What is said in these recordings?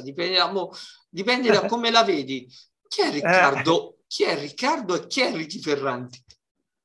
diversa, dipende da, mo, dipende da come la vedi. Chi è eh. Riccardo? Eh. Chi è Riccardo e chi è Ricci Ferranti?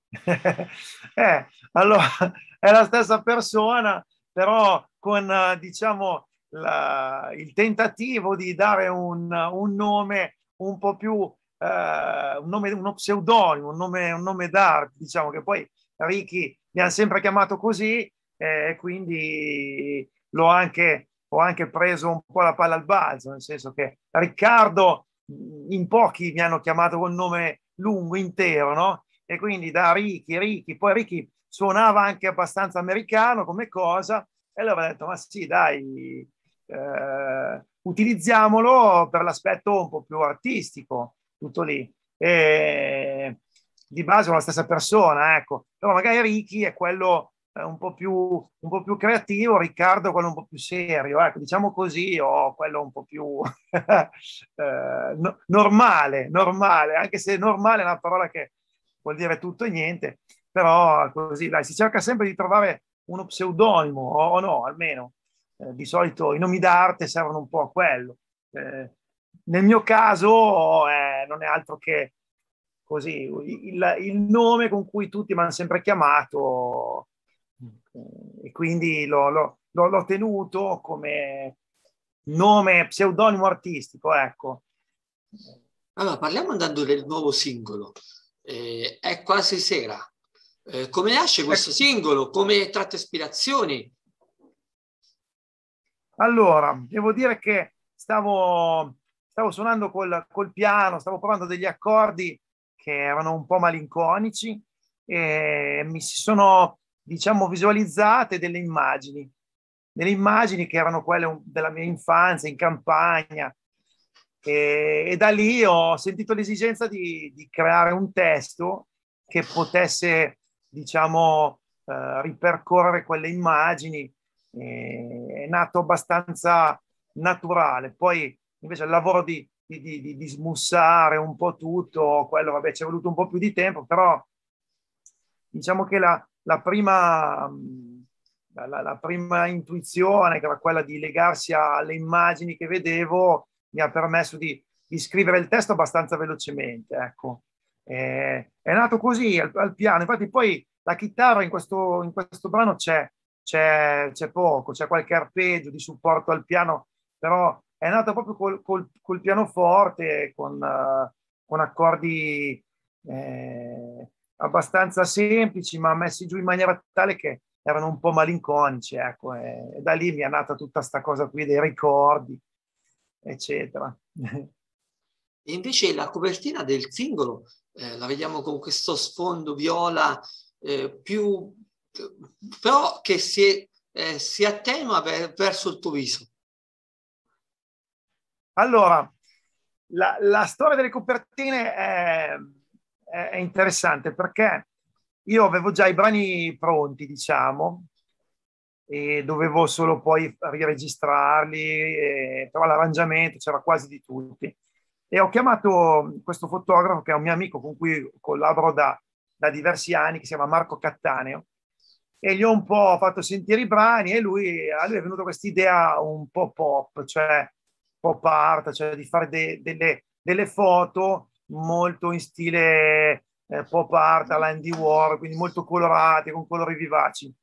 Eh, allora, è la stessa persona, però con, diciamo, la, il tentativo di dare un, un nome un po' più Uh, un nome, uno pseudonimo, un nome, un nome d'arte, diciamo che poi Ricky mi ha sempre chiamato così eh, e eh, quindi l'ho anche ho anche preso un po' la palla al balzo, nel senso che Riccardo in pochi mi hanno chiamato col nome lungo, intero, no? E quindi da Ricky, Ricky, poi Ricky suonava anche abbastanza americano come cosa, e allora ho detto, ma sì, dai, eh, utilizziamolo per l'aspetto un po' più artistico, tutto lì. E di base sono la stessa persona, ecco. Però magari Ricky è quello eh, un po, più, un po' più creativo, Riccardo quello un po' più serio, ecco, diciamo così, o quello un po' più eh, no, normale, normale, anche se normale è una parola che vuol dire tutto e niente, però così, dai, si cerca sempre di trovare uno pseudonimo, o, o no, almeno. Eh, di solito i nomi d'arte servono un po' a quello. Eh, nel mio caso eh, non è altro che così, il, il nome con cui tutti mi hanno sempre chiamato Mm, e quindi l'ho, l'ho, l'ho tenuto come nome pseudonimo artistico, ecco. Allora, parliamo andando del nuovo singolo. Eh, è quasi sera. Eh, come nasce questo ecco. singolo? Come tratta ispirazioni? Allora, devo dire che stavo, stavo suonando col, col, piano, stavo provando degli accordi che erano un po' malinconici e mi si sono diciamo, visualizzate delle immagini, delle immagini che erano quelle della mia infanzia in campagna. E, e da lì ho sentito l'esigenza di, di, creare un testo che potesse, diciamo, eh, ripercorrere quelle immagini. E, è nato abbastanza naturale. Poi invece il lavoro di, di, di, di, smussare un po' tutto, quello vabbè ci è voluto un po' più di tempo, però diciamo che la, la prima, la, la prima intuizione, che era quella di legarsi alle immagini che vedevo, mi ha permesso di, di scrivere il testo abbastanza velocemente. Ecco. Eh, è nato così al, al, piano. Infatti, poi la chitarra in questo, in questo brano c'è, c'è, c'è, poco, c'è qualche arpeggio di supporto al piano, però è nata proprio col, col, col pianoforte, con, uh, con accordi eh, abbastanza semplici, ma messi giù in maniera tale che erano un po' malinconici, ecco, e, e da lì mi è nata tutta questa cosa qui dei ricordi, eccetera. E invece la copertina del singolo eh, la vediamo con questo sfondo viola eh, più, però che si, eh, si attenua per, verso il tuo viso. Allora, la, la storia delle copertine è è interessante perché io avevo già i brani pronti, diciamo, e dovevo solo poi riregistrarli, e, però l'arrangiamento c'era quasi di tutti. E ho chiamato questo fotografo, che è un mio amico con cui collaboro da, da diversi anni, che si chiama Marco Cattaneo, e gli ho un po' fatto sentire i brani e lui, a lui è venuta questa idea un po' pop, cioè pop art, cioè di fare de, delle, delle foto molto in stile eh, pop art alla Andy War, quindi molto colorate, con colori vivaci.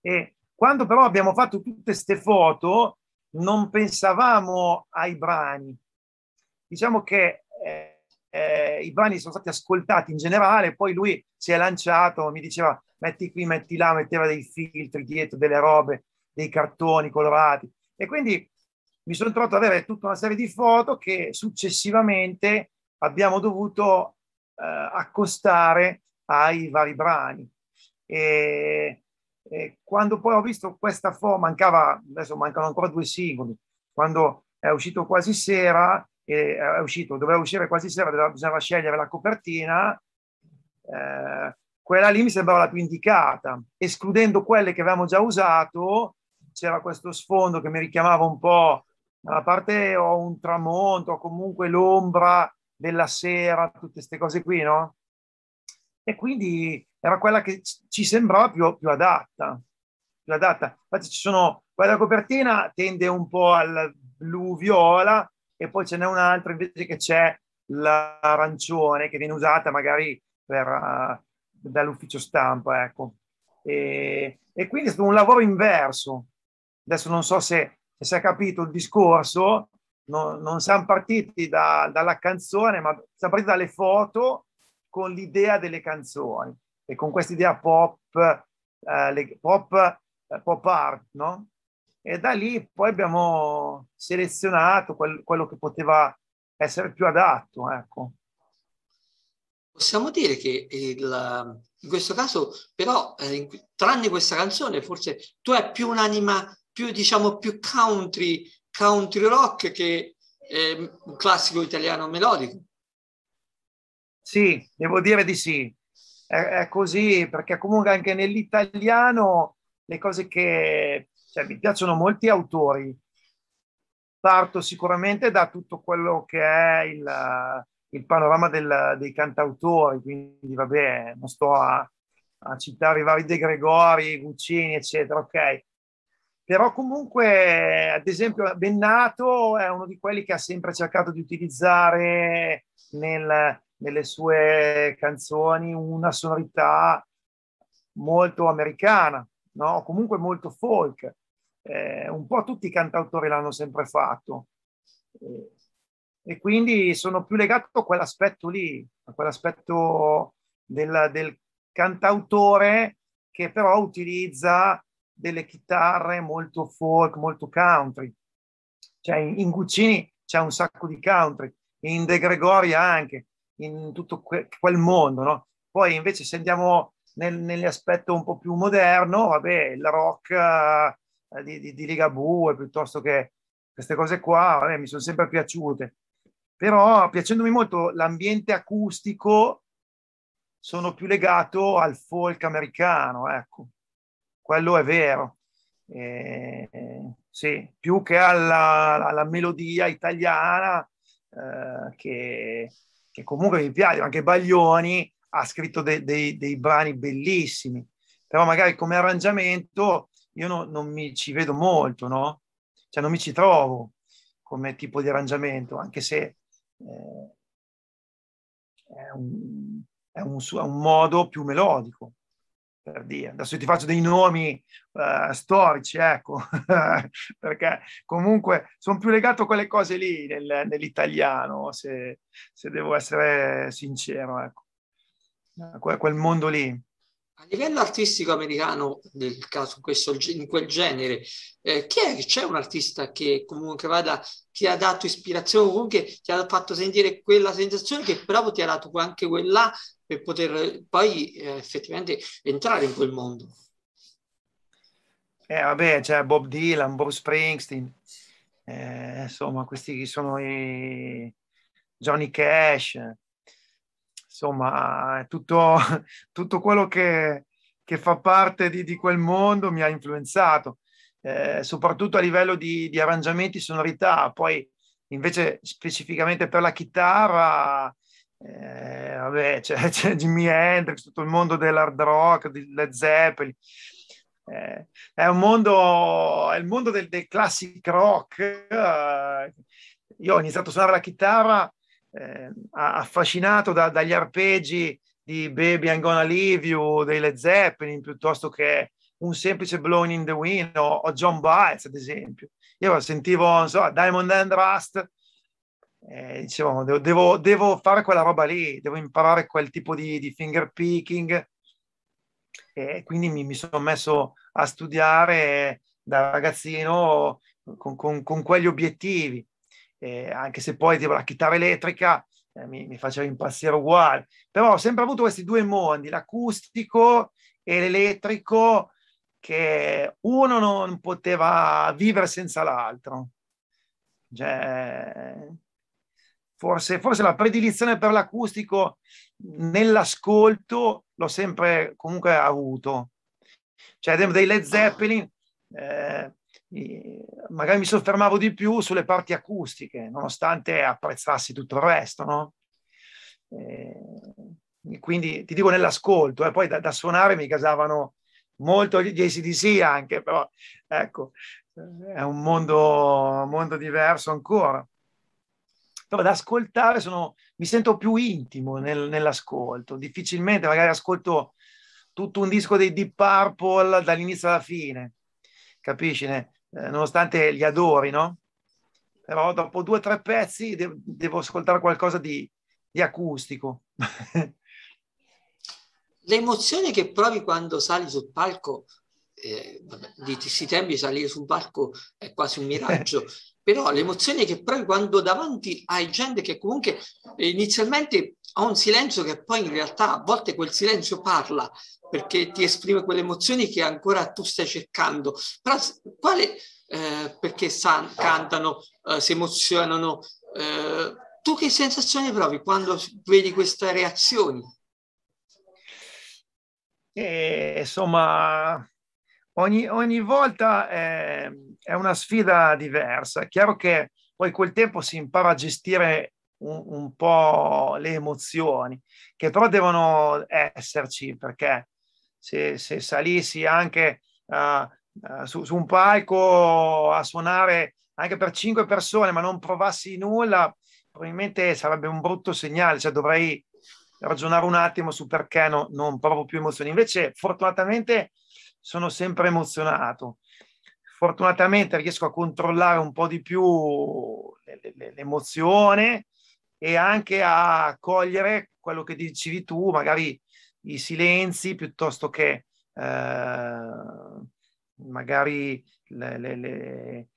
E quando però abbiamo fatto tutte queste foto, non pensavamo ai brani. Diciamo che eh, eh, i brani sono stati ascoltati in generale, poi lui si è lanciato, mi diceva metti qui, metti là, metteva dei filtri dietro, delle robe, dei cartoni colorati. E quindi mi sono trovato ad avere tutta una serie di foto che successivamente abbiamo dovuto eh, accostare ai vari brani. E, e, quando poi ho visto questa forma, mancava, adesso mancano ancora due singoli, quando è uscito quasi sera, e eh, è uscito, doveva uscire quasi sera, doveva, bisognava scegliere la copertina, eh, quella lì mi sembrava la più indicata. Escludendo quelle che avevamo già usato, c'era questo sfondo che mi richiamava un po' alla parte o un tramonto o comunque l'ombra della sera, tutte queste cose qui, no? E quindi era quella che ci sembrava più, più adatta, più adatta. Infatti ci sono, quella copertina tende un po' al blu-viola e poi ce n'è un'altra invece che c'è l'arancione che viene usata magari per, uh, dall'ufficio stampa, ecco. E, e, quindi è stato un lavoro inverso. Adesso non so se, se si è capito il discorso, non, non siamo partiti da, dalla canzone, ma siamo partiti dalle foto con l'idea delle canzoni e con questa idea pop, eh, pop, eh, pop art, no? E da lì poi abbiamo selezionato quel, quello che poteva essere più adatto, ecco. Possiamo dire che il, in questo caso, però, eh, tranne questa canzone, forse tu hai più un'anima, più diciamo, più country, country rock che è un classico italiano melodico. Sì, devo dire di sì. È, è così, perché comunque anche nell'italiano le cose che cioè, mi piacciono molti autori. Parto sicuramente da tutto quello che è il, il panorama del, dei cantautori, quindi vabbè, non sto a, a citare i vari De Gregori, Guccini, eccetera, ok però comunque ad esempio Bennato è uno di quelli che ha sempre cercato di utilizzare nel, nelle sue canzoni una sonorità molto americana, no? comunque molto folk. Eh, un po' tutti i cantautori l'hanno sempre fatto eh, e quindi sono più legato a quell'aspetto lì, a quell'aspetto del, del cantautore che però utilizza delle chitarre molto folk, molto country. Cioè in Guccini c'è un sacco di country, in De Gregoria anche, in tutto que- quel mondo, no? Poi invece se andiamo nel, nell'aspetto un po' più moderno, vabbè, il rock uh, di, di, di Ligabue piuttosto che queste cose qua, vabbè, mi sono sempre piaciute. Però piacendomi molto l'ambiente acustico, sono più legato al folk americano, ecco quello è vero. Eh, sì, più che alla, alla melodia italiana eh, che, che, comunque mi piace, anche Baglioni ha scritto de, de, dei brani bellissimi, però magari come arrangiamento io no, non mi ci vedo molto, no? Cioè non mi ci trovo come tipo di arrangiamento, anche se eh, è, un, è, un, è un modo più melodico per dire. Adesso ti faccio dei nomi uh, storici, ecco, perché comunque sono più legato a quelle cose lì nel, nell'italiano, se, se, devo essere sincero, ecco. Eh, que- quel mondo lì. A livello artistico americano, nel caso in, questo, in quel genere, eh, chi è? C'è un artista che comunque vada, ti ha dato ispirazione, comunque ti ha fatto sentire quella sensazione che però ti ha dato anche quella per poter poi eh, effettivamente entrare in quel mondo. Eh, vabbè, c'è cioè Bob Dylan, Bruce Springsteen, eh, insomma, questi sono i Johnny Cash, insomma, tutto, tutto quello che, che fa parte di, di, quel mondo mi ha influenzato, eh, soprattutto a livello di, di, arrangiamenti, sonorità. Poi, invece, specificamente per la chitarra, eh, vabbè, c'è, c'è, Jimi Hendrix, tutto il mondo dell'hard rock, di Led Zeppelin. Eh, è un mondo, è il mondo del, del classic rock. Eh, io ho iniziato a suonare la chitarra eh, affascinato da, dagli arpeggi di Baby I'm Gonna Leave You, dei Led Zeppelin, piuttosto che un semplice Blowing in the Wind o, o John Biles, ad esempio. Io sentivo, non so, Diamond and Rust, eh, diciamo, devo, devo, fare quella roba lì, devo imparare quel tipo di, di finger picking. E quindi mi, mi sono messo a studiare da ragazzino con, con, con quegli obiettivi, eh, anche se poi tipo, la chitarra elettrica eh, mi, mi, faceva impazzire uguale. Però ho sempre avuto questi due mondi, l'acustico e l'elettrico, che uno non poteva vivere senza l'altro. Cioè, Forse, forse, la predilizione per l'acustico nell'ascolto l'ho sempre comunque avuto. Cioè, ad esempio, dei Led Zeppelin, eh, magari mi soffermavo di più sulle parti acustiche, nonostante apprezzassi tutto il resto, no? Eh, quindi ti dico nell'ascolto, e eh, poi da, da, suonare mi casavano molto gli ACDC anche, però ecco, è un mondo, un mondo diverso ancora però ad ascoltare sono, mi sento più intimo nel, nell'ascolto, difficilmente magari ascolto tutto un disco dei Deep Purple dall'inizio alla fine, capisci? Eh, nonostante li adori, no? Però dopo due o tre pezzi de- devo ascoltare qualcosa di, di acustico. emozioni che provi quando sali sul palco, eh, vabbè, di questi tempi salire sul palco è quasi un miraggio, però l'emozione che provi quando davanti hai gente che comunque eh, inizialmente ha un silenzio che poi in realtà a volte quel silenzio parla perché ti esprime quelle emozioni che ancora tu stai cercando. Però quale eh, perché san, cantano, eh, si emozionano, eh, tu che sensazioni provi quando vedi queste reazioni? Eh, insomma, ogni, ogni volta è, ehm, è, una sfida diversa. È chiaro che poi col tempo si impara a gestire un, un po' le emozioni, che però devono esserci, perché se, se salissi anche uh, su, su un palco a suonare anche per cinque persone, ma non provassi nulla, probabilmente sarebbe un brutto segnale, cioè dovrei ragionare un attimo su perché no, non provo più emozioni. Invece, fortunatamente, sono sempre emozionato. Fortunatamente riesco a controllare un po' di più l'emozione e anche a cogliere quello che dicevi tu, magari i silenzi piuttosto che eh, magari le, le, le,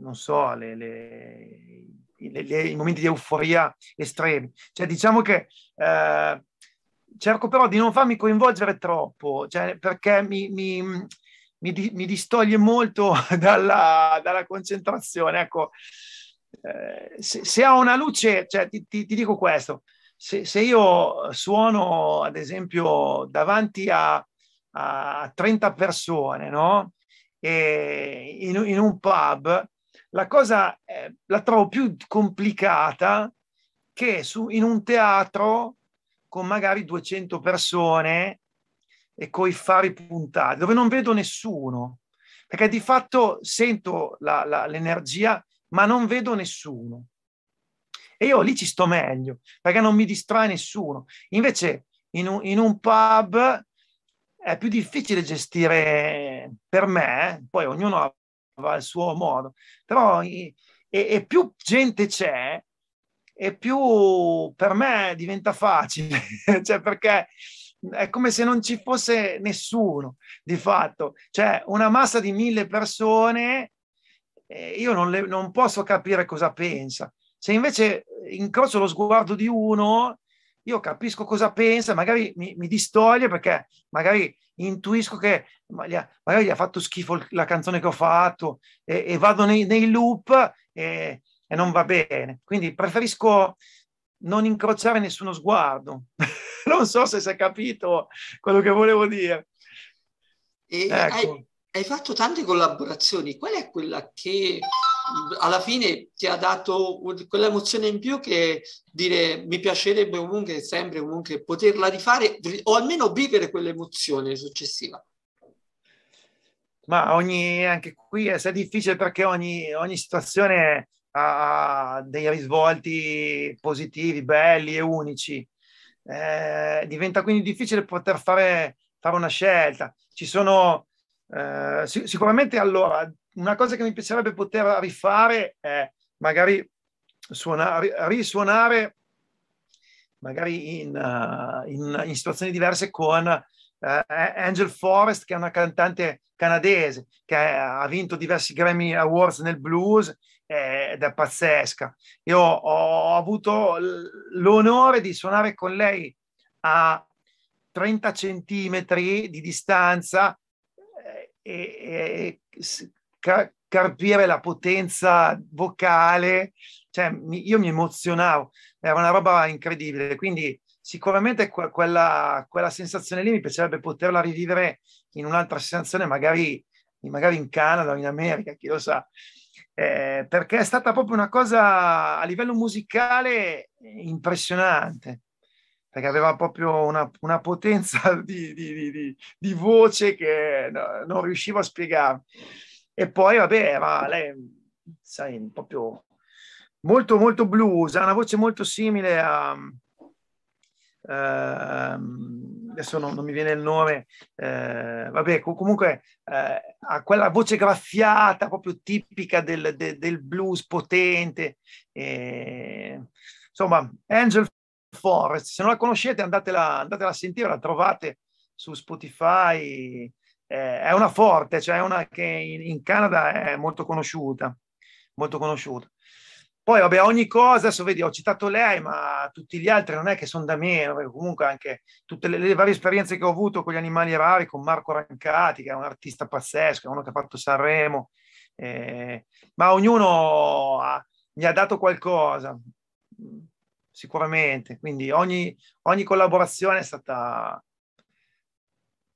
non so, i momenti di euforia estremi. Cioè, diciamo che eh, cerco però di non farmi coinvolgere troppo, cioè perché mi, mi, mi, di, mi distoglie molto dalla, dalla concentrazione. Ecco, eh, se, se, ha una luce, cioè, ti, ti, ti, dico questo, se, se, io suono ad esempio davanti a, a 30 persone, no? in, in, un pub, la cosa eh, la trovo più complicata che su, in un teatro con magari 200 persone e coi fari puntati, dove non vedo nessuno, perché di fatto sento la, la, l'energia, ma non vedo nessuno. E io lì ci sto meglio, perché non mi distrae nessuno. Invece in un, in un pub è più difficile gestire per me, poi ognuno va al suo modo, però e, e più gente c'è, e più per me diventa facile, cioè perché è come se non ci fosse nessuno di fatto, cioè una massa di mille persone, eh, io non, le, non, posso capire cosa pensa. Se invece incrocio lo sguardo di uno, io capisco cosa pensa, magari mi, mi distoglie perché magari intuisco che magari gli ha fatto schifo la canzone che ho fatto e, e vado nei, nei loop e, e non va bene. Quindi preferisco non incrociare nessuno sguardo. non so se si è capito quello che volevo dire. Ecco. Hai, hai, fatto tante collaborazioni. Qual è quella che alla fine ti ha dato quell'emozione in più che dire mi piacerebbe comunque sempre comunque poterla rifare o almeno vivere quell'emozione successiva? Ma ogni, anche qui è, eh, è difficile perché ogni, ogni situazione ha dei risvolti positivi, belli e unici. Eh, diventa quindi difficile poter fare, fare una scelta. Ci sono eh, sicuramente allora una cosa che mi piacerebbe poter rifare è magari suonare, risuonare magari in, uh, in, in situazioni diverse con uh, Angel Forest, che è una cantante canadese che ha vinto diversi Grammy Awards nel blues eh, ed è pazzesca. Io ho avuto l'onore di suonare con lei a 30 centimetri di distanza eh, e, e carpire la potenza vocale, cioè io mi emozionavo, era una roba incredibile, quindi sicuramente quella, quella sensazione lì mi piacerebbe poterla rivivere in un'altra sensazione, magari, magari in Canada o in America, chi lo sa eh, perché è stata proprio una cosa a livello musicale impressionante, perché aveva proprio una, una potenza di, di, di, di, voce che no, non riuscivo a spiegare. E poi, vabbè, ma lei, sai, proprio molto, molto blues, ha una voce molto simile a, Ehm, adesso non, non, mi viene il nome, eh, vabbè, comunque eh, ha quella voce graffiata proprio tipica del, de, del blues potente. Eh, insomma, Angel Forest, se non la conoscete andatela, andatela a sentire, la trovate su Spotify. Eh, è una forte, cioè una che in, in, Canada è molto conosciuta, molto conosciuta. Poi, vabbè, ogni cosa, adesso vedi, ho citato lei, ma tutti gli altri non è che sono da meno, perché comunque anche tutte le, le, varie esperienze che ho avuto con gli animali rari, con Marco Rancati, che è un artista pazzesco, è uno che ha fatto Sanremo, eh, ma ognuno ha, mi ha dato qualcosa, sicuramente. Quindi ogni, ogni collaborazione è stata,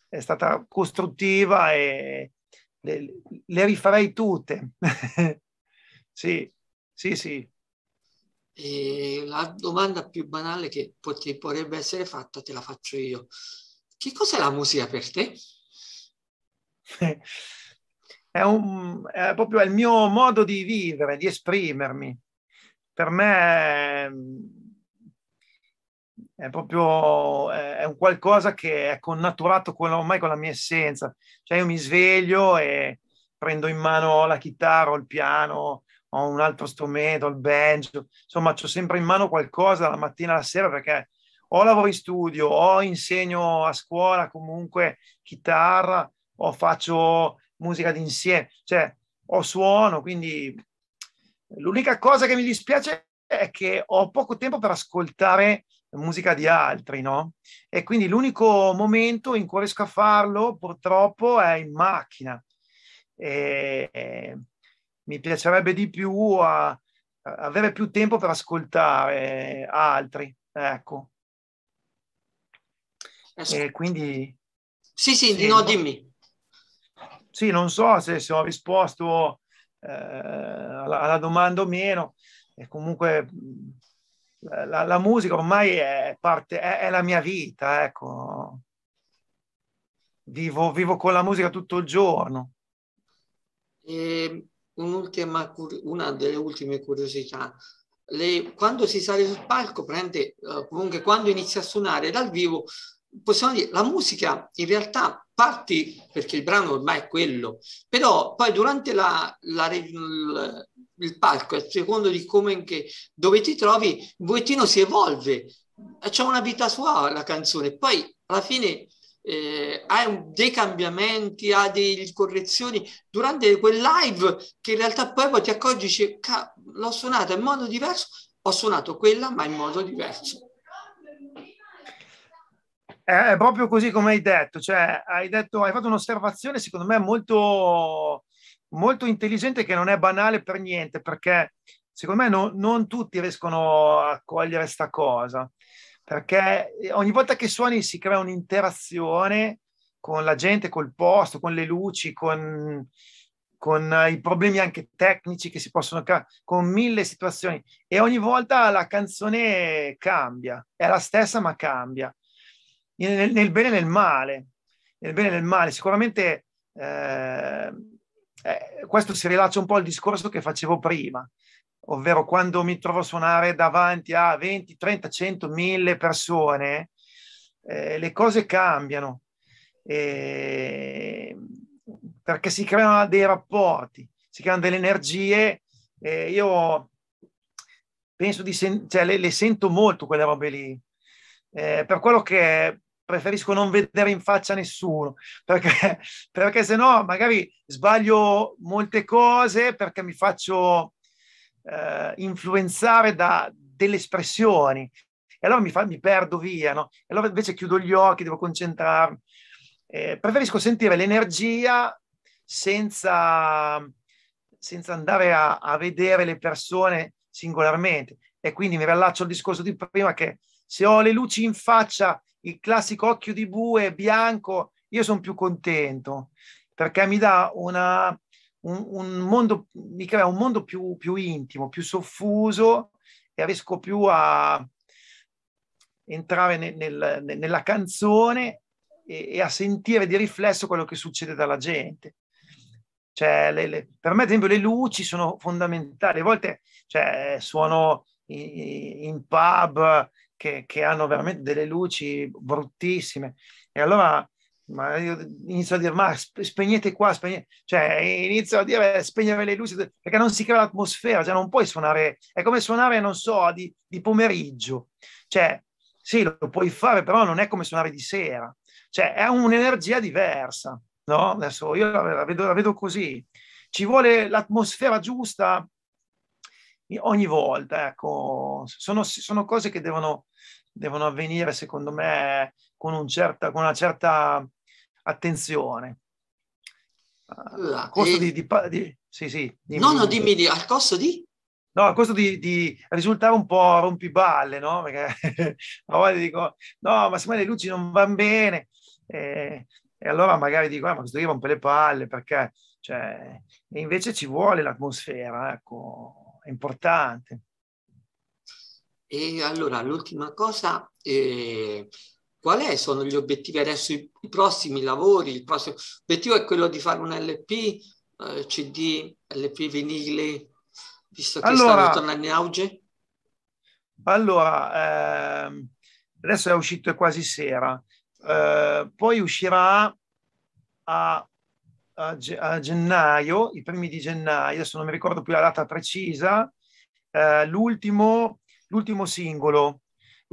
è stata costruttiva e le, le rifarei tutte. sì. Sì, sì. E la domanda più banale che pot- potrebbe essere fatta te la faccio io. Che cos'è la musica per te? È, un, è proprio il mio modo di vivere, di esprimermi. Per me è proprio è un qualcosa che è connaturato con, ormai con la mia essenza. Cioè io mi sveglio e prendo in mano la chitarra o il piano, ho un altro strumento, il banjo, insomma ho sempre in mano qualcosa la mattina alla sera perché o lavoro in studio, o insegno a scuola comunque chitarra, o faccio musica d'insieme, cioè ho suono, quindi l'unica cosa che mi dispiace è che ho poco tempo per ascoltare musica di altri, no? E quindi l'unico momento in cui riesco a farlo purtroppo è in macchina. E, mi piacerebbe di più a, a avere più tempo per ascoltare eh, altri, ecco. E quindi... Sì, sì, sì, no, dimmi. Sì, non so se, se ho risposto eh, alla, alla, domanda o meno, e comunque la, la musica ormai è parte, è, è, la mia vita, ecco. Vivo, vivo con la musica tutto il giorno. E ehm, un'ultima una delle ultime curiosità. Le, quando si sale sul palco, prende, uh, comunque quando inizia a suonare dal vivo, possiamo dire la musica in realtà parti perché il brano ormai è quello, però poi durante la, la, il, il palco, a secondo di come che, dove ti trovi, il pochettino si evolve, c'è una vita sua la canzone, poi alla fine eh, ha dei cambiamenti, ha delle correzioni durante quel live che in realtà poi, poi ti accorgi, dice, l'ho suonata in modo diverso, ho suonato quella ma in modo diverso. È proprio così come hai detto, cioè hai, detto, hai fatto un'osservazione secondo me molto, molto intelligente che non è banale per niente perché secondo me no, non tutti riescono a cogliere questa cosa perché eh, ogni volta che suoni si crea un'interazione con la gente, col posto, con le luci, con, con eh, i problemi anche tecnici che si possono creare, con mille situazioni e ogni volta la canzone cambia, è la stessa ma cambia, nel, nel bene e nel male, nel bene e nel male. Sicuramente eh, eh questo si rilaccia un po' al discorso che facevo prima, ovvero quando mi trovo a suonare davanti a 20, 30, 100, 1000 persone, eh, le cose cambiano eh, perché si creano dei rapporti, si creano delle energie. Eh, io penso di sen- cioè, le, le, sento molto quelle robe lì, eh, per quello che preferisco non vedere in faccia nessuno perché, perché se no magari sbaglio molte cose perché mi faccio eh, influenzare da delle espressioni. E allora mi, fa, mi perdo via, no? E allora invece chiudo gli occhi, devo concentrarmi. Eh, preferisco sentire l'energia senza, senza andare a, a, vedere le persone singolarmente. E quindi mi riallaccio al discorso di prima che se ho le luci in faccia, il classico occhio di bue bianco, io sono più contento perché mi dà una, un, un mondo, mi crea un mondo più, più intimo, più soffuso e riesco più a entrare nel, nel, nella canzone e, e, a sentire di riflesso quello che succede dalla gente. Cioè, le, le, per me, ad esempio, le luci sono fondamentali. A volte cioè, suono in, in pub che, che, hanno veramente delle luci bruttissime e allora ma io inizio a dire, ma spegnete qua, spegnete, cioè inizio a dire spegnere le luci, perché non si crea l'atmosfera, cioè non puoi suonare, è come suonare, non so, di, di pomeriggio, cioè sì, lo puoi fare, però non è come suonare di sera, cioè è un'energia diversa, no? Adesso io la vedo, la vedo così, ci vuole l'atmosfera giusta ogni volta, ecco, sono, sono cose che devono, devono, avvenire, secondo me, con, un certa, con una certa attenzione. Al costo di, di, di, sì, sì, no, no, dimmi di, al costo di? No, a costo di, di, risultare un po' rompiballe, no? Perché a volte dico, no, ma se me le luci non vanno bene. E, e allora magari dico, ah, ma questo qui rompe le palle, perché... Cioè, e invece ci vuole l'atmosfera, ecco è importante. E allora, l'ultima cosa, eh, quali sono gli obiettivi adesso, i, i prossimi lavori? Il prossimo obiettivo è quello di fare un LP, eh, CD, LP vinile, visto che allora, stanno tornando in auge? Allora, eh, adesso è uscito quasi sera, eh, poi uscirà a a, a gennaio, i primi di gennaio, adesso non mi ricordo più la data precisa, eh, l'ultimo, l'ultimo singolo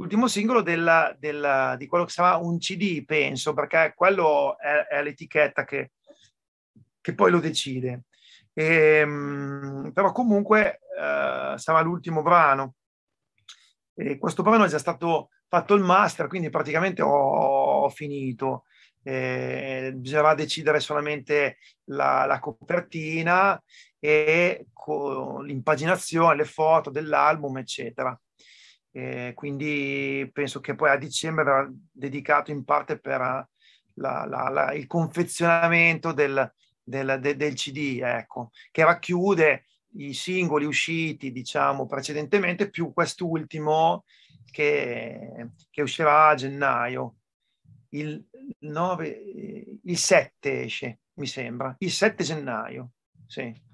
l'ultimo singolo della, della, di quello che sarà un CD, penso, perché quello è, è l'etichetta che, che, poi lo decide. E, ehm, però comunque eh, sarà l'ultimo brano. E questo brano è già stato fatto il master, quindi praticamente ho, ho finito eh, bisognava decidere solamente la, la copertina e co- l'impaginazione, le foto dell'album, eccetera. Eh, quindi penso che poi a dicembre verrà dedicato in parte per eh, la, la, il confezionamento del, del, de, del CD, ecco, che racchiude i singoli usciti, diciamo, precedentemente, più quest'ultimo che, che uscirà a gennaio il, 9, eh, il 7 esce, mi sembra, il 7 gennaio. Sì.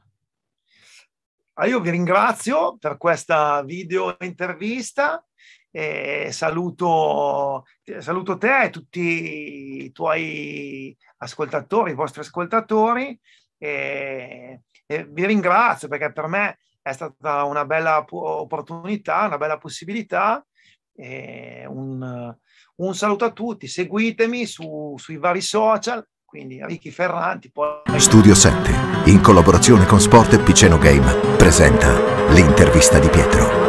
Ah, io vi ringrazio per questa video intervista. E saluto, saluto te e tutti i tuoi ascoltatori, i vostri ascoltatori. E, e vi ringrazio perché per me è stata una bella opportunità, una bella possibilità, un, un saluto a tutti, seguitemi su, sui vari social, quindi Ricky Ferranti. Poi... Studio 7, in collaborazione con Sport e Piceno Game, presenta l'intervista di Pietro.